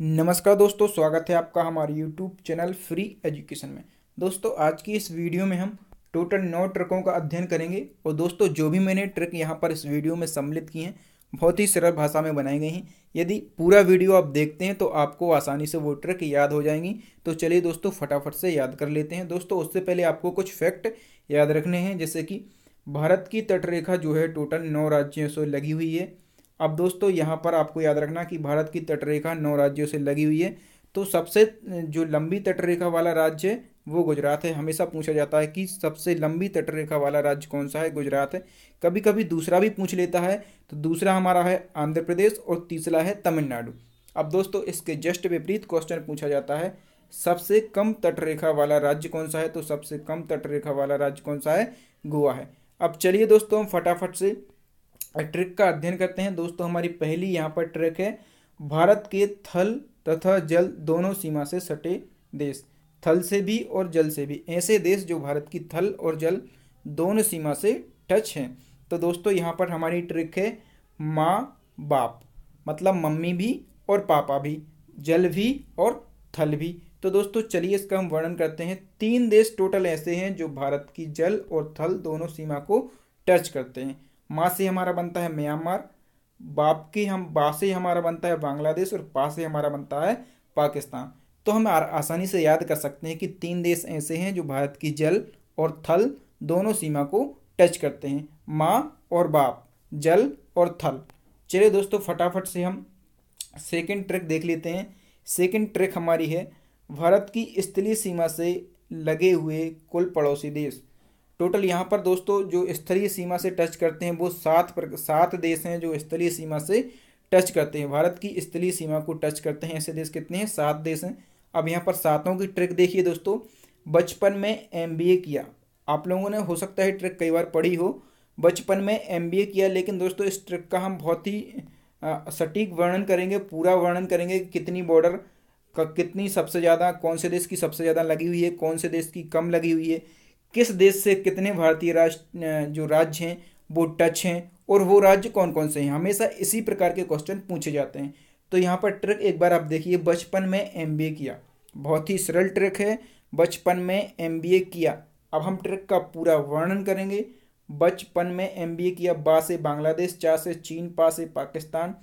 नमस्कार दोस्तों स्वागत है आपका हमारे यूट्यूब चैनल फ्री एजुकेशन में दोस्तों आज की इस वीडियो में हम टोटल नौ ट्रकों का अध्ययन करेंगे और दोस्तों जो भी मैंने ट्रक यहाँ पर इस वीडियो में सम्मिलित किए हैं बहुत ही सरल भाषा में बनाई गई हैं यदि पूरा वीडियो आप देखते हैं तो आपको आसानी से वो ट्रक याद हो जाएंगी तो चलिए दोस्तों फटाफट से याद कर लेते हैं दोस्तों उससे पहले आपको कुछ फैक्ट याद रखने हैं जैसे कि भारत की तटरेखा जो है टोटल नौ राज्यों से लगी हुई है अब दोस्तों यहाँ पर आपको याद रखना कि भारत की तटरेखा नौ राज्यों से लगी हुई है तो सबसे जो लंबी तटरेखा वाला राज्य है वो गुजरात है हमेशा पूछा जाता है कि सबसे लंबी तटरेखा वाला राज्य कौन सा है गुजरात है कभी कभी दूसरा भी पूछ लेता है तो दूसरा हमारा है आंध्र प्रदेश और तीसरा है तमिलनाडु अब दोस्तों इसके जस्ट विपरीत क्वेश्चन पूछा जाता है सबसे कम तटरेखा वाला राज्य कौन सा है तो सबसे कम तटरेखा वाला राज्य कौन सा है गोवा है अब चलिए दोस्तों हम फटाफट से ट्रिक का अध्ययन करते हैं दोस्तों हमारी पहली यहाँ पर ट्रिक है भारत के थल तथा जल दोनों सीमा से सटे देश थल से भी और जल से भी ऐसे देश जो भारत की थल और जल दोनों सीमा से टच हैं तो दोस्तों यहाँ पर हमारी ट्रिक है माँ बाप मतलब मम्मी भी और पापा भी जल भी और थल भी तो दोस्तों चलिए इसका हम वर्णन करते हैं तीन देश टोटल ऐसे हैं जो भारत की जल और थल दोनों सीमा को टच करते हैं माँ से हमारा बनता है म्यांमार बाप की हम बा से हमारा बनता है बांग्लादेश और पा से हमारा बनता है पाकिस्तान तो हम आसानी से याद कर सकते हैं कि तीन देश ऐसे हैं जो भारत की जल और थल दोनों सीमा को टच करते हैं माँ और बाप जल और थल चलिए दोस्तों फटाफट से हम सेकेंड ट्रिक देख लेते हैं सेकेंड ट्रिक हमारी है भारत की स्थलीय सीमा से लगे हुए कुल पड़ोसी देश टोटल यहाँ पर दोस्तों जो स्थलीय सीमा से टच करते हैं वो सात प्र सात देश हैं जो स्थलीय सीमा से टच करते हैं भारत की स्थलीय सीमा को टच करते हैं ऐसे देश कितने हैं सात देश हैं अब यहाँ पर सातों की ट्रिक देखिए दोस्तों बचपन में एम किया आप लोगों ने हो सकता है ट्रिक कई बार पढ़ी हो बचपन में एम किया लेकिन दोस्तों इस ट्रिक का हम बहुत ही सटीक वर्णन करेंगे पूरा वर्णन करेंगे कि कितनी बॉर्डर का कितनी सबसे ज़्यादा कौन से देश की सबसे ज़्यादा लगी हुई है कौन से देश की कम लगी हुई है किस देश से कितने भारतीय राष्ट्र जो राज्य हैं वो टच हैं और वो राज्य कौन कौन से हैं हमेशा इसी प्रकार के क्वेश्चन पूछे जाते हैं तो यहाँ पर ट्रिक एक बार आप देखिए बचपन में एम किया बहुत ही सरल ट्रिक है बचपन में एम किया अब हम ट्रिक का पूरा वर्णन करेंगे बचपन में एम किया बा से बांग्लादेश चा से चीन पा से पाकिस्तान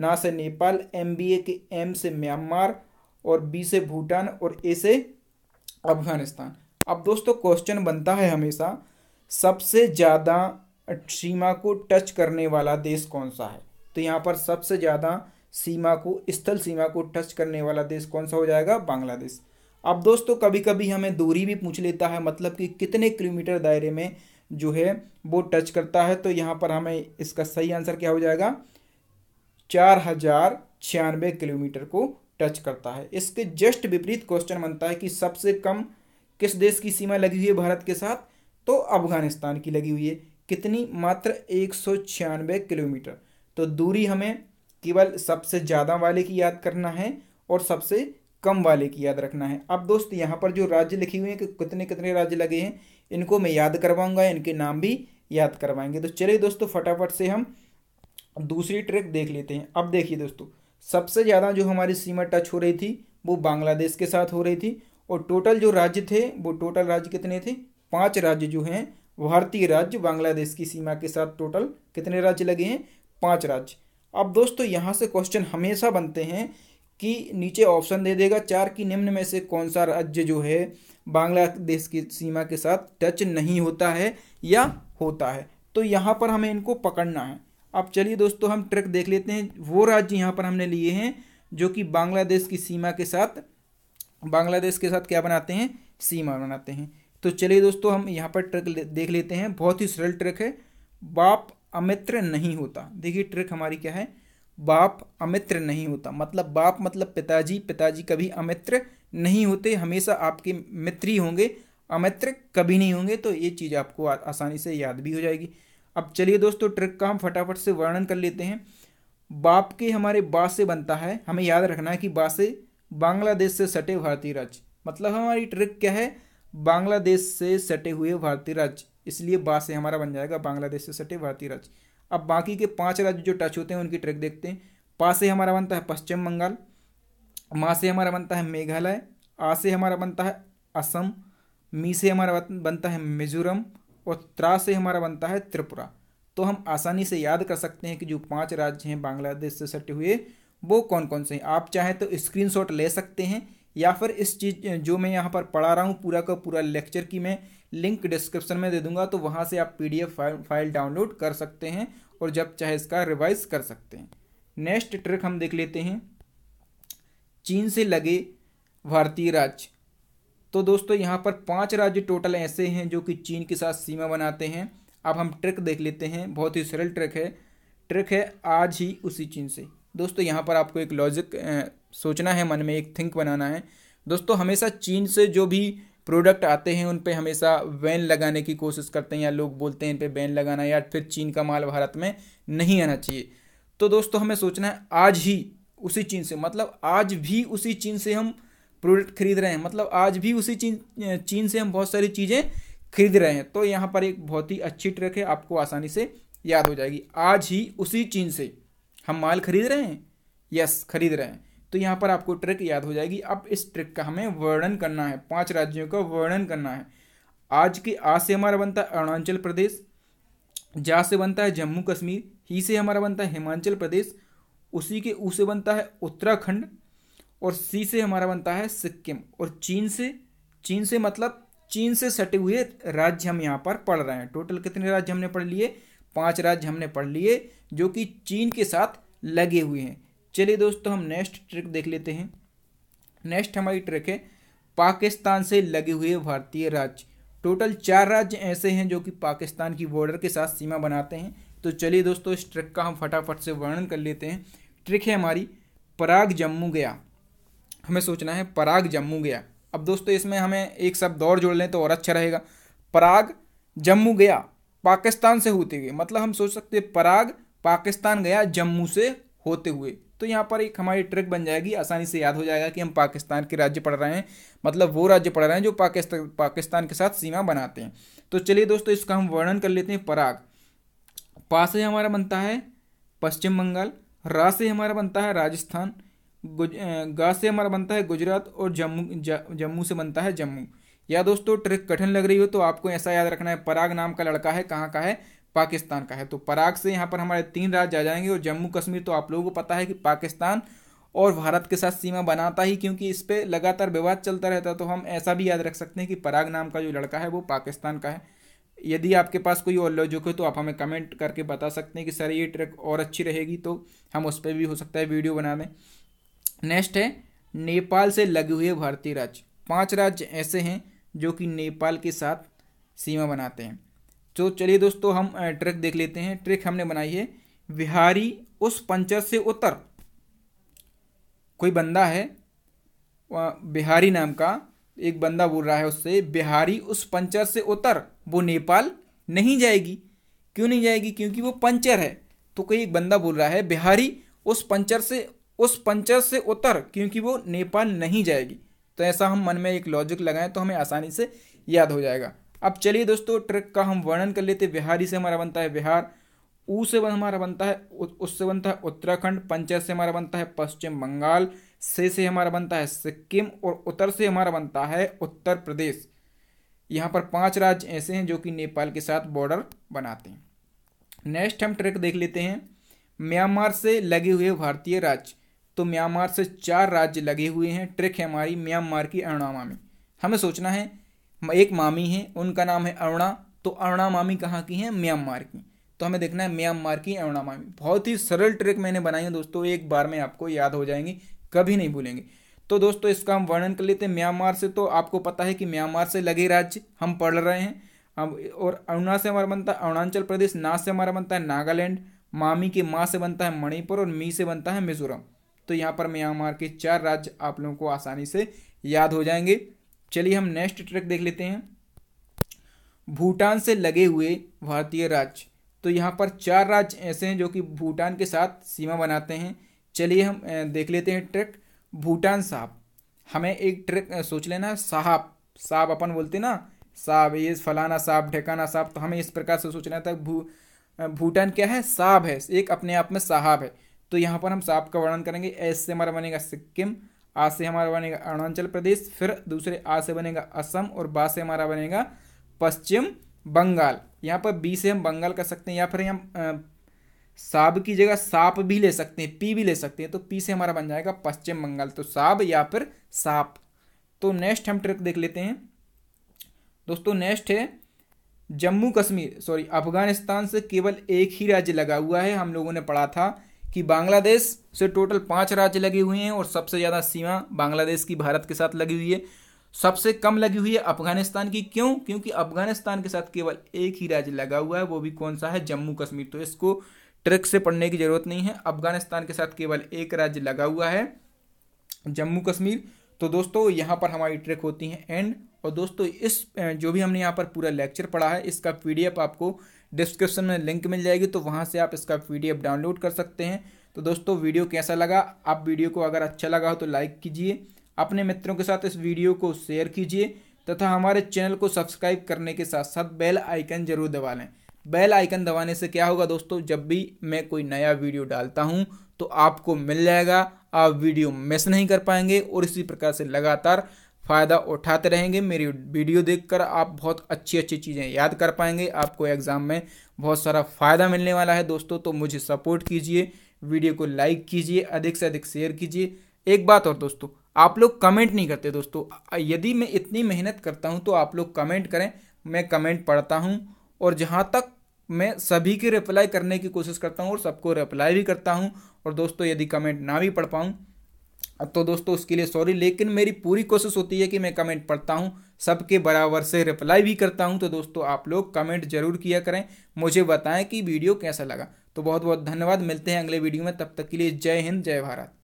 ना से नेपाल एम के एम से म्यांमार और बी से भूटान और ए से अफगानिस्तान अब दोस्तों क्वेश्चन बनता है हमेशा सबसे ज़्यादा सीमा को टच करने वाला देश कौन सा है तो यहाँ पर सबसे ज़्यादा सीमा को स्थल सीमा को टच करने वाला देश कौन सा हो जाएगा बांग्लादेश अब दोस्तों कभी कभी हमें दूरी भी पूछ लेता है मतलब कि कितने किलोमीटर दायरे में जो है वो टच करता है तो यहाँ पर हमें इसका सही आंसर क्या हो जाएगा चार हजार छियानवे किलोमीटर को टच करता है इसके जस्ट विपरीत क्वेश्चन बनता है कि सबसे कम किस देश की सीमा लगी हुई है भारत के साथ तो अफगानिस्तान की लगी हुई है कितनी मात्र एक किलोमीटर तो दूरी हमें केवल सबसे ज़्यादा वाले की याद करना है और सबसे कम वाले की याद रखना है अब दोस्त यहाँ पर जो राज्य लिखे हुए हैं कि कितने कितने राज्य लगे हैं इनको मैं याद करवाऊंगा इनके नाम भी याद करवाएंगे तो चलिए दोस्तों फटाफट से हम दूसरी ट्रिक देख लेते हैं अब देखिए दोस्तों सबसे ज़्यादा जो हमारी सीमा टच हो रही थी वो बांग्लादेश के साथ हो रही थी और टोटल जो राज्य थे वो टोटल राज्य कितने थे पांच राज्य जो हैं भारतीय राज्य बांग्लादेश की सीमा के साथ टोटल कितने राज्य लगे हैं पांच राज्य अब दोस्तों यहाँ से क्वेश्चन हमेशा बनते हैं कि नीचे ऑप्शन दे देगा चार की निम्न में से कौन सा राज्य जो है बांग्लादेश की सीमा के साथ टच नहीं होता है या होता है तो यहाँ पर हमें इनको पकड़ना है अब चलिए दोस्तों हम ट्रक देख लेते हैं वो राज्य यहाँ पर हमने लिए हैं जो कि बांग्लादेश की सीमा के साथ बांग्लादेश के साथ क्या बनाते हैं सीमा बनाते हैं तो चलिए दोस्तों हम यहाँ पर ट्रक देख लेते हैं बहुत ही सरल ट्रक है बाप अमित्र नहीं होता देखिए ट्रक हमारी क्या है बाप अमित्र नहीं होता मतलब बाप मतलब पिताजी पिताजी कभी अमित्र नहीं होते हमेशा आपके मित्र ही होंगे अमित्र कभी नहीं होंगे तो ये चीज़ आपको आ, आसानी से याद भी हो जाएगी अब चलिए दोस्तों ट्रक का हम फटाफट से वर्णन कर लेते हैं बाप के हमारे बा से बनता है हमें याद रखना है कि बा से बांग्लादेश से सटे भारतीय राज्य मतलब हमारी ट्रिक क्या है बांग्लादेश से सटे हुए भारतीय राज्य इसलिए बा से हमारा बन जाएगा बांग्लादेश से सटे भारतीय राज्य अब बाकी के पांच राज्य जो टच होते हैं उनकी ट्रिक देखते हैं पा से हमारा बनता है पश्चिम बंगाल माँ से हमारा बनता है मेघालय आ से हमारा बनता है असम मी से हमारा बनता है मिजोरम और त्रा से हमारा बनता है त्रिपुरा तो हम आसानी से याद कर सकते हैं कि जो पांच राज्य हैं बांग्लादेश से सटे हुए वो कौन कौन से हैं आप चाहे तो स्क्रीन ले सकते हैं या फिर इस चीज़ जो मैं यहाँ पर पढ़ा रहा हूँ पूरा का पूरा लेक्चर की मैं लिंक डिस्क्रिप्शन में दे दूंगा तो वहाँ से आप पीडीएफ फाइल फाइल डाउनलोड कर सकते हैं और जब चाहे इसका रिवाइज कर सकते हैं नेक्स्ट ट्रिक हम देख लेते हैं चीन से लगे भारतीय राज्य तो दोस्तों यहाँ पर पांच राज्य टोटल ऐसे हैं जो कि चीन के साथ सीमा बनाते हैं अब हम ट्रिक देख लेते हैं बहुत ही सरल ट्रिक है ट्रिक है आज ही उसी चीन से दोस्तों यहाँ पर आपको एक लॉजिक सोचना है मन में एक थिंक बनाना है दोस्तों हमेशा चीन से जो भी प्रोडक्ट आते हैं उन पर हमेशा बैन लगाने की कोशिश करते हैं या लोग बोलते हैं इन पर बैन लगाना या फिर चीन का माल भारत में नहीं आना चाहिए तो दोस्तों हमें सोचना है आज ही उसी चीन से मतलब आज भी उसी चीन से हम प्रोडक्ट खरीद रहे हैं मतलब आज भी उसी चीन चीन से हम बहुत सारी चीज़ें खरीद रहे हैं तो यहाँ पर एक बहुत ही अच्छी ट्रिक है आपको आसानी से याद हो जाएगी आज ही उसी चीन से हम माल खरीद रहे हैं यस खरीद रहे हैं तो यहाँ पर आपको ट्रिक याद हो जाएगी अब इस ट्रिक का हमें वर्णन करना है पांच राज्यों का वर्णन करना है आज के आज से हमारा बनता है अरुणाचल प्रदेश जा से बनता है जम्मू कश्मीर ही से हमारा बनता है हिमाचल प्रदेश उसी के ऊ से बनता है उत्तराखंड और सी से हमारा बनता है सिक्किम और चीन से चीन से मतलब चीन से सटे हुए राज्य हम यहाँ पर पढ़ रहे हैं टोटल कितने राज्य हमने पढ़ लिए पांच राज्य हमने पढ़ लिए जो कि चीन के साथ लगे हुए हैं चलिए दोस्तों हम नेक्स्ट ट्रिक देख लेते हैं नेक्स्ट हमारी ट्रिक है पाकिस्तान से लगे हुए भारतीय राज्य टोटल चार राज्य ऐसे हैं जो कि पाकिस्तान की बॉर्डर के साथ सीमा बनाते हैं तो चलिए दोस्तों इस ट्रिक का हम फटाफट से वर्णन कर लेते हैं ट्रिक है हमारी पराग जम्मू गया हमें सोचना है पराग जम्मू गया अब दोस्तों इसमें हमें एक शब्द और जोड़ लें तो और अच्छा रहेगा पराग जम्मू गया पाकिस्तान से होते हुए मतलब हम सोच सकते हैं पराग पाकिस्तान गया जम्मू से होते हुए तो यहाँ पर एक हमारी ट्रिक बन जाएगी आसानी से याद हो जाएगा कि हम पाकिस्तान के राज्य पढ़ रहे हैं मतलब वो राज्य पढ़ रहे हैं जो पाकिस्तान पाकिस्तान के साथ सीमा बनाते हैं तो चलिए दोस्तों इसका हम वर्णन कर लेते हैं पराग पा से हमारा बनता है पश्चिम बंगाल रा से हमारा बनता है राजस्थान गा से हमारा बनता है गुजरात और जम्मू जम्मू से बनता है जम्मू या दोस्तों ट्रिक कठिन लग रही हो तो आपको ऐसा याद रखना है पराग नाम का लड़का है कहाँ का है पाकिस्तान का है तो पराग से यहाँ पर हमारे तीन राज्य आ जाएंगे और जम्मू कश्मीर तो आप लोगों को पता है कि पाकिस्तान और भारत के साथ सीमा बनाता ही क्योंकि इस पर लगातार विवाद चलता रहता तो हम ऐसा भी याद रख सकते हैं कि पराग नाम का जो लड़का है वो पाकिस्तान का है यदि आपके पास कोई और लॉजिक हो तो आप हमें कमेंट करके बता सकते हैं कि सर ये ट्रिक और अच्छी रहेगी तो हम उस पर भी हो सकता है वीडियो बना दें नेक्स्ट है नेपाल से लगे हुए भारतीय राज्य पाँच राज्य ऐसे हैं जो कि नेपाल के साथ सीमा बनाते हैं तो चलिए दोस्तों हम ट्रैक देख लेते हैं ट्रैक हमने बनाई है बिहारी उस पंचर से उतर कोई बंदा है बिहारी नाम का एक बंदा बोल रहा है उससे बिहारी उस पंचर से उतर वो नेपाल नहीं जाएगी क्यों नहीं जाएगी क्योंकि वो पंचर है तो कोई एक बंदा बोल रहा है बिहारी उस पंचर से उस पंचर से उतर क्योंकि वो नेपाल नहीं जाएगी तो ऐसा हम मन में एक लॉजिक लगाएं तो हमें आसानी से याद हो जाएगा अब चलिए दोस्तों ट्रिक का हम वर्णन कर लेते बिहारी से हमारा बनता है बिहार ऊ से हमारा बनता है उससे बनता है उत्तराखंड पंचायत से हमारा बनता है पश्चिम बंगाल से से हमारा बनता है सिक्किम और उत्तर से हमारा बनता है उत्तर प्रदेश यहाँ पर पांच राज्य ऐसे हैं जो कि नेपाल के साथ बॉर्डर बनाते हैं नेक्स्ट हम ट्रिक देख लेते हैं म्यांमार से लगे हुए भारतीय राज्य तो म्यांमार से चार राज्य लगे हुए हैं ट्रिक है हमारी म्यांमार की अरुणा मामी हमें सोचना है एक मामी है उनका नाम है अरुणा तो अरुणा मामी कहाँ की है म्यांमार की तो हमें देखना है म्यांमार की अरुणा मामी बहुत ही सरल ट्रिक मैंने बनाई है दोस्तों एक बार में आपको याद हो जाएंगी कभी नहीं भूलेंगे तो दोस्तों इसका हम वर्णन कर लेते हैं म्यांमार से तो आपको पता है कि म्यांमार से लगे राज्य हम पढ़ रहे हैं अब और अरुणा से हमारा बनता है अरुणाचल प्रदेश ना से हमारा बनता है नागालैंड मामी के माँ से बनता है मणिपुर और मी से बनता है मिजोरम तो यहाँ पर म्यांमार के चार राज्य आप लोगों को आसानी से याद हो जाएंगे चलिए हम नेक्स्ट ट्रैक देख लेते हैं भूटान से लगे हुए भारतीय राज्य तो यहाँ पर चार राज्य ऐसे हैं जो कि भूटान के साथ सीमा बनाते हैं चलिए हम देख लेते हैं ट्रैक भूटान साहब हमें एक ट्रैक सोच लेना है साहब साहब अपन बोलते ना साहब ये फलाना साहब ढेकाना साहब तो हमें इस प्रकार से सोचना था भू भूटान क्या है साहब है एक अपने आप में साहब है तो यहाँ पर हम साप का वर्णन करेंगे एस से हमारा बनेगा सिक्किम आ से हमारा बनेगा अरुणाचल प्रदेश फिर दूसरे आ से बनेगा असम और बा से हमारा बनेगा पश्चिम बंगाल यहाँ पर बी से हम बंगाल कर सकते हैं या फिर हम साब की जगह साप भी ले सकते हैं पी भी ले सकते हैं तो पी से हमारा बन जाएगा पश्चिम बंगाल तो साब या फिर साप तो नेक्स्ट हम ट्रिक देख लेते हैं दोस्तों नेक्स्ट है जम्मू कश्मीर सॉरी अफगानिस्तान से केवल एक ही राज्य लगा हुआ है हम लोगों ने पढ़ा था कि बांग्लादेश से टोटल पाँच राज्य लगे हुए हैं और सबसे ज़्यादा सीमा बांग्लादेश की भारत के साथ लगी हुई है सबसे कम लगी हुई है अफगानिस्तान की क्यों क्योंकि अफगानिस्तान के साथ केवल एक ही राज्य लगा हुआ है वो भी कौन सा है जम्मू कश्मीर तो इसको ट्रिक से पढ़ने की ज़रूरत नहीं है अफगानिस्तान के साथ केवल एक राज्य लगा हुआ है जम्मू कश्मीर तो दोस्तों यहाँ पर हमारी ट्रिक होती है एंड और दोस्तों इस जो भी हमने यहाँ पर पूरा लेक्चर पढ़ा है इसका पी आपको डिस्क्रिप्शन में लिंक मिल जाएगी तो वहाँ से आप इसका पी डाउनलोड कर सकते हैं तो दोस्तों वीडियो कैसा लगा आप वीडियो को अगर अच्छा लगा हो तो लाइक कीजिए अपने मित्रों के साथ इस वीडियो को शेयर कीजिए तथा हमारे चैनल को सब्सक्राइब करने के साथ साथ बेल आइकन जरूर दबा लें बेल आइकन दबाने से क्या होगा दोस्तों जब भी मैं कोई नया वीडियो डालता हूँ तो आपको मिल जाएगा आप वीडियो मिस नहीं कर पाएंगे और इसी प्रकार से लगातार फ़ायदा उठाते रहेंगे मेरी वीडियो देखकर आप बहुत अच्छी अच्छी चीज़ें याद कर पाएंगे आपको एग्ज़ाम में बहुत सारा फ़ायदा मिलने वाला है दोस्तों तो मुझे सपोर्ट कीजिए वीडियो को लाइक कीजिए अधिक से अधिक शेयर कीजिए एक बात और दोस्तों आप लोग कमेंट नहीं करते दोस्तों यदि मैं इतनी मेहनत करता हूँ तो आप लोग कमेंट करें मैं कमेंट पढ़ता हूँ और जहाँ तक मैं सभी की रिप्लाई करने की कोशिश करता हूँ और सबको रिप्लाई भी करता हूँ और दोस्तों यदि कमेंट ना भी पढ़ पाऊँ तो दोस्तों उसके लिए सॉरी लेकिन मेरी पूरी कोशिश होती है कि मैं कमेंट पढ़ता हूँ सबके बराबर से रिप्लाई भी करता हूँ तो दोस्तों आप लोग कमेंट जरूर किया करें मुझे बताएं कि वीडियो कैसा लगा तो बहुत बहुत धन्यवाद मिलते हैं अगले वीडियो में तब तक के लिए जय हिंद जय भारत